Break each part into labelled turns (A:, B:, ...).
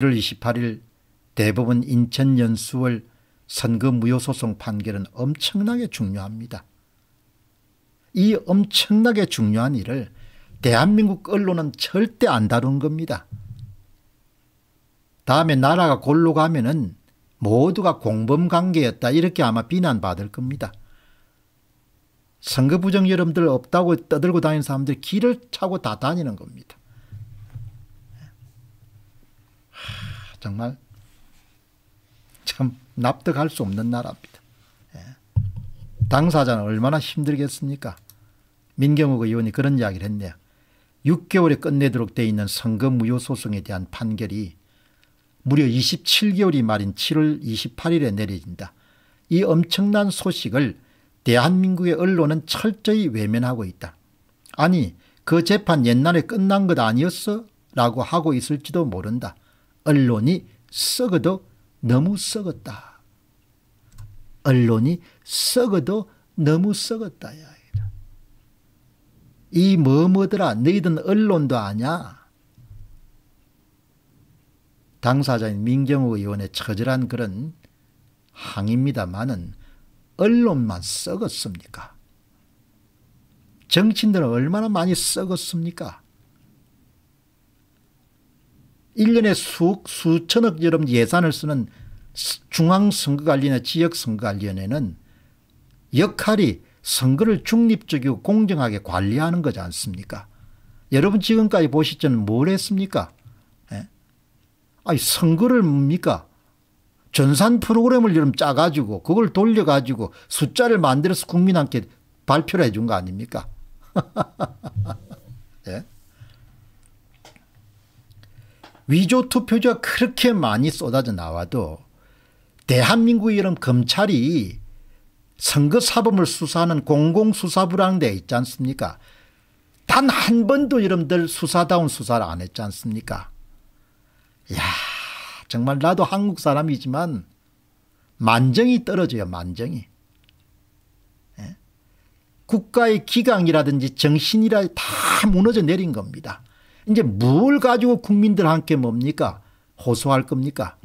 A: 1월 28일 대법원 인천 연수월 선거 무효소송 판결은 엄청나게 중요합니다. 이 엄청나게 중요한 일을 대한민국 언론은 절대 안 다룬 겁니다. 다음에 나라가 골로 가면은 모두가 공범관계였다 이렇게 아마 비난받을 겁니다. 선거 부정 여러분들 없다고 떠들고 다니는 사람들 길을 차고 다 다니는 겁니다. 정말 참 납득할 수 없는 나라입니다. 예. 당사자는 얼마나 힘들겠습니까? 민경욱 의원이 그런 이야기를 했네요. 6개월에 끝내도록 돼 있는 선거 무효 소송에 대한 판결이 무려 27개월이 말인 7월 28일에 내려진다. 이 엄청난 소식을 대한민국의 언론은 철저히 외면하고 있다. 아니 그 재판 옛날에 끝난 것 아니었어? 라고 하고 있을지도 모른다. 언론이 썩어도 너무 썩었다. 언론이 썩어도 너무 썩었다이 뭐뭐더라 너희들은 언론도 아냐. 당사자인 민경우 의원의 처절한 그런 항입니다만은 언론만 썩었습니까? 정치인들은 얼마나 많이 썩었습니까? 1년에 수, 수천억 여름 예산을 쓰는 중앙선거관리나 지역선거관리위원회는 역할이 선거를 중립적이고 공정하게 관리하는 거지 않습니까? 여러분 지금까지 보시죠는 뭘 했습니까? 예? 아니 선거를 뭡니까? 전산 프로그램을 여름 짜가지고 그걸 돌려가지고 숫자를 만들어서 국민한테 발표를 해준 거 아닙니까? 위조 투표자 그렇게 많이 쏟아져 나와도 대한민국 이런 검찰이 선거사범을 수사하는 공공수사부랑 돼 있지 않습니까? 단 한 번도 여러들 수사다운 수사를 안 했지 않습니까? 야 정말 나도 한국 사람이지만 만정이 떨어져요 만정이. 예? 국가의 기강이라든지 정신이라 다 무너져 내린 겁니다. 이제 뭘 가지고 국민들한테 뭡니까? 호소할 겁니까?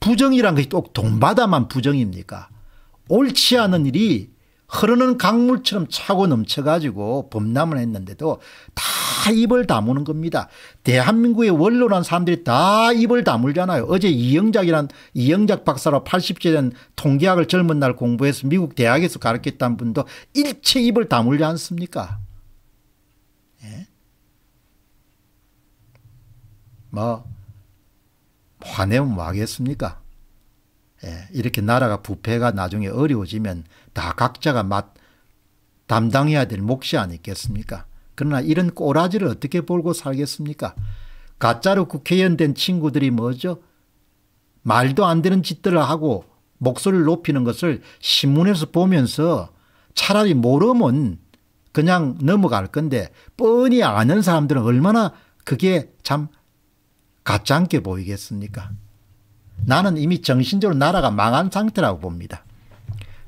A: 부정이란 것이 또돈 받아만 부정입니까? 옳지 않은 일이 흐르는 강물처럼 차고 넘쳐가지고 범람을 했는데도 다 입을 다무는 겁니다. 대한민국의 원로란 사람들이 다 입을 다물잖아요. 어제 이영작이란 이영작 박사로 80제 된 통계학을 젊은 날 공부해서 미국 대학에서 가르쳤다 분도 일체 입을 다물지 않습니까? 예? 뭐 화내면 뭐하겠습니까? 예, 이렇게 나라가 부패가 나중에 어려워지면 다 각자가 맛 담당해야 될 몫이 아니겠습니까? 그러나 이런 꼬라지를 어떻게 벌고 살겠습니까? 가짜로 국회의원 된 친구들이 뭐죠? 말도 안 되는 짓들을 하고 목소리를 높이는 것을 신문에서 보면서 차라리 모르면 그냥 넘어갈 건데 뻔히 아는 사람들은 얼마나 그게 참 가짜않게 보이겠습니까? 나는 이미 정신적으로 나라가 망한 상태라고 봅니다.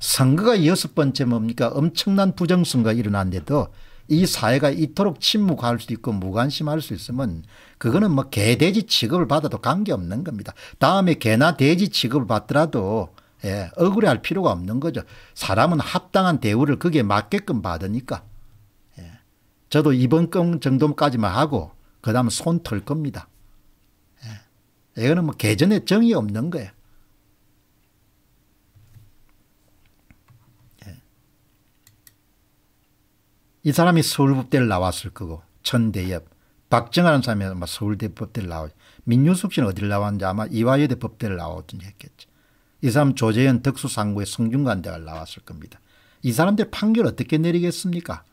A: 선거가 여섯 번째 뭡니까? 엄청난 부정선거가 일어난데도 이 사회가 이토록 침묵할 수 있고 무관심할 수 있으면 그거는 뭐 개돼지 취급을 받아도 관계없는 겁니다. 다음에 개나 돼지 취급을 받더라도 예, 억울해할 필요가 없는 거죠. 사람은 합당한 대우를 그게 맞게끔 받으니까. 저도 이번 건 정도까지만 하고 그 다음 손 털 겁니다. 예. 이거는 뭐 개전에 정이 없는 거예요. 예. 이 사람이 서울법대를 나왔을 거고 천대엽 박정하는 사람이 아마 서울대 법대를 나오죠. 민윤숙 씨는 어디를 나왔는지 아마 이화여대 법대를 나왔든지 했겠죠. 이 사람 조재현 덕수상고의 성균관대를 나왔을 겁니다. 이 사람들 판결 어떻게 내리겠습니까?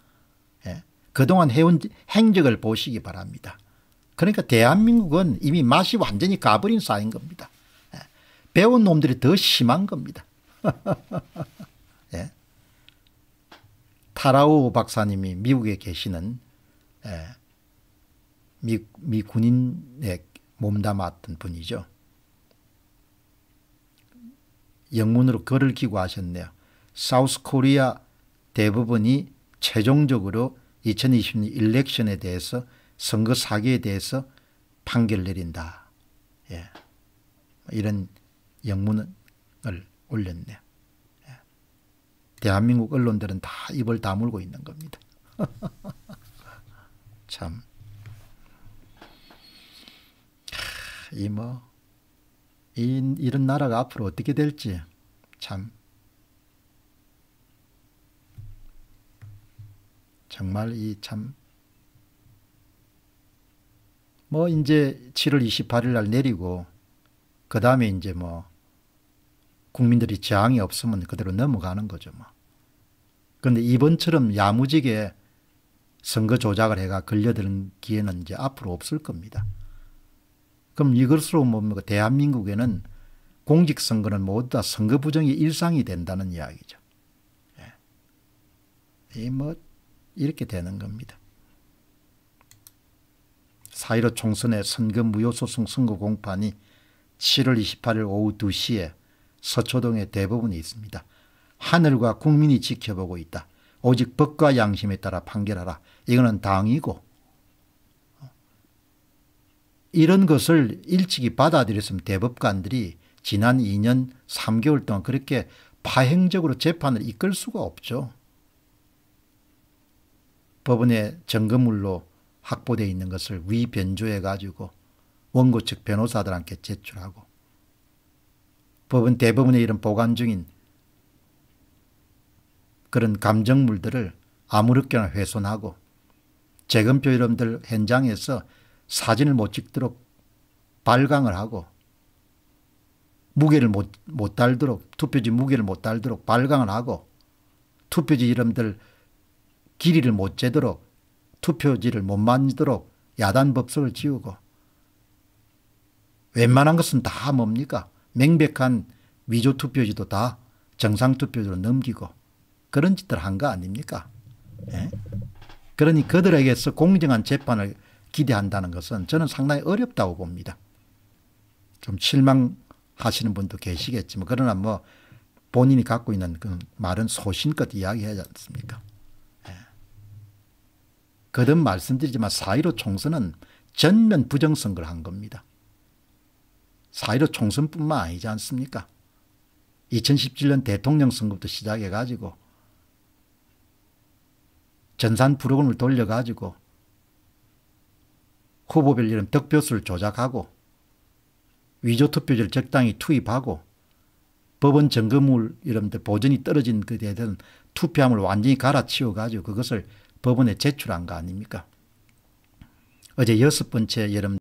A: 그동안 해온 행적을 보시기 바랍니다. 그러니까 대한민국은 이미 맛이 완전히 가버린 사인 겁니다. 예. 배운 놈들이 더 심한 겁니다. 예. 타라오 박사님이 미국에 계시는 예. 미, 미군인의 몸담았던 분이죠. 영문으로 글을 기고 하셨네요. 사우스 코리아 대부분이 최종적으로 2020년 일렉션에 대해서 선거 사기에 대해서 판결 내린다. 예. 이런 영문을 올렸네요. 예. 대한민국 언론들은 다 입을 다물고 있는 겁니다. 참. 이 뭐, 이, 이런 나라가 앞으로 어떻게 될지 참 정말 이 참 뭐 이제 7월 28일 날 내리고 그 다음에 이제 뭐 국민들이 저항이 없으면 그대로 넘어가는 거죠 뭐. 그런데 이번처럼 야무지게 선거 조작을 해가 걸려드는 기회는 이제 앞으로 없을 겁니다. 그럼 이것으로 뭡니까? 뭐, 뭐 대한민국에는 공직선거는 모두 다 선거 부정이 일상이 된다는 이야기죠. 예. 이뭐 이렇게 되는 겁니다. 4.15 총선의 선거 무효소송 선거 공판이 7월 28일 오후 2시에 서초동의 대법원에 있습니다. 하늘과 국민이 지켜보고 있다. 오직 법과 양심에 따라 판결하라. 이거는 당이고 이런 것을 일찍이 받아들였으면 대법관들이 지난 2년 3개월 동안 그렇게 파행적으로 재판을 이끌 수가 없죠. 법원의 점검물로 확보되어 있는 것을 위변조해 가지고 원고 측 변호사들한테 제출하고 법원 대법원의 이런 보관 중인 그런 감정물들을 아무렇게나 훼손하고 재검표 이름들 현장에서 사진을 못 찍도록 발광을 하고 무게를 못, 못 달도록 투표지 무게를 못 달도록 발광을 하고 투표지 이름들 길이를 못 재도록 투표지를 못 만지도록 야단 법석을 지우고 웬만한 것은 다 뭡니까? 명백한 위조 투표지도 다 정상 투표지로 넘기고 그런 짓들 한 거 아닙니까? 예? 그러니 그들에게서 공정한 재판을 기대한다는 것은 저는 상당히 어렵다고 봅니다. 좀 실망하시는 분도 계시겠지만 그러나 뭐 본인이 갖고 있는 그 말은 소신껏 이야기하지 않습니까? 거듭 말씀드리지만 사1 5 총선은 전면 부정선거를 한 겁니다. 사1 5 총선뿐만 아니지 않습니까? 2017년 대통령 선거부터 시작해가지고 전산 부록원을 돌려가지고 후보별 이름 득표수를 조작하고 위조 투표지를 적당히 투입하고 법원 점검물 이런 데 보전이 떨어진 그에 대한 투표함을 완전히 갈아치워가지고 그것을 법원에 제출한 거 아닙니까? 어제 여섯 번째 여름